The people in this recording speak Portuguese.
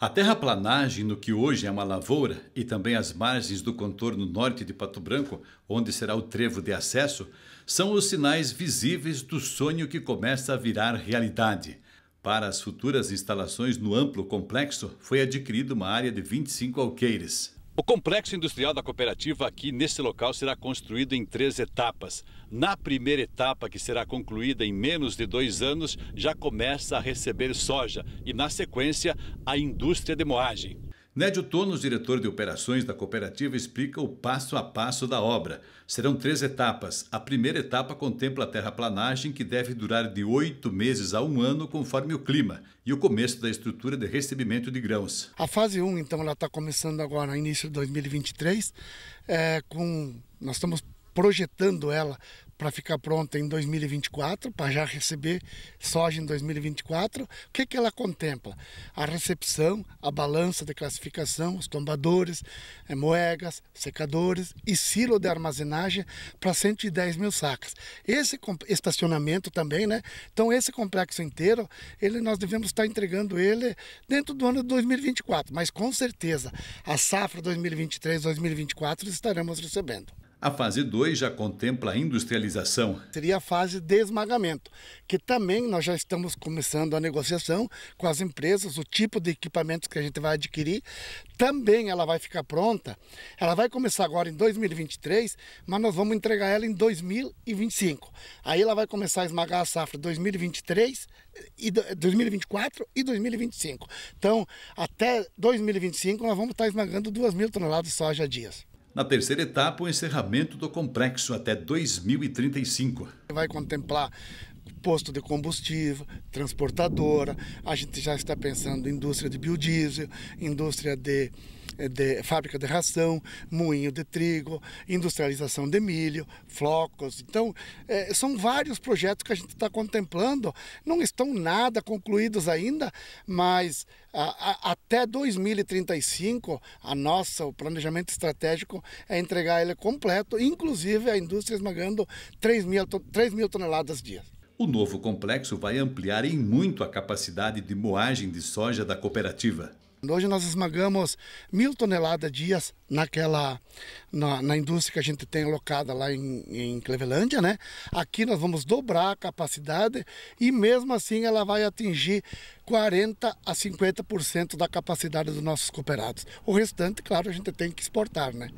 A terraplanagem no que hoje é uma lavoura e também as margens do contorno norte de Pato Branco, onde será o trevo de acesso, são os sinais visíveis do sonho que começa a virar realidade. Para as futuras instalações no amplo complexo, foi adquirida uma área de 25 alqueires. O complexo industrial da cooperativa aqui nesse local será construído em três etapas. Na primeira etapa, que será concluída em menos de dois anos, já começa a receber soja e, na sequência, a indústria de moagem. Nédio Tonos, diretor de operações da cooperativa, explica o passo a passo da obra. Serão três etapas. A primeira etapa contempla a terraplanagem, que deve durar de oito meses a um ano, conforme o clima, e o começo da estrutura de recebimento de grãos. A fase 1, um, então, ela está começando agora, início de 2023, é, com nós estamos projetando ela para ficar pronta em 2024, para já receber soja em 2024. O que, que ela contempla? A recepção, a balança de classificação, os tombadores, eh, moegas, secadores e silo de armazenagem para 110 mil sacas. Esse estacionamento também, né? Então esse complexo inteiro, ele nós devemos estar tá entregando ele dentro do ano de 2024, mas com certeza a safra 2023-2024 estaremos recebendo. A fase 2 já contempla a industrialização. Seria a fase de esmagamento, que também nós já estamos começando a negociação com as empresas, o tipo de equipamentos que a gente vai adquirir. Também ela vai ficar pronta. Ela vai começar agora em 2023, mas nós vamos entregar ela em 2025. Aí ela vai começar a esmagar a safra 2023 e 2024 e 2025. Então, até 2025 nós vamos estar esmagando 2 mil toneladas de soja a dias. Na terceira etapa, o encerramento do complexo até 2035. Vai contemplar posto de combustível, transportadora, a gente já está pensando em indústria de biodiesel, indústria de de fábrica de ração, moinho de trigo, industrialização de milho, flocos. Então, é, são vários projetos que a gente está contemplando, não estão nada concluídos ainda, mas a, a, até 2035, a nossa, o planejamento estratégico é entregar ele completo, inclusive a indústria esmagando 3 mil, 3 mil toneladas dia. O novo complexo vai ampliar em muito a capacidade de moagem de soja da cooperativa. Hoje nós esmagamos mil toneladas dias naquela na, na, indústria que a gente tem alocada lá em, em, Clevelândia, né? Aqui nós vamos dobrar a capacidade e mesmo assim ela vai atingir 40 a 50% da capacidade dos nossos cooperados. O restante, claro, a gente tem que exportar, né?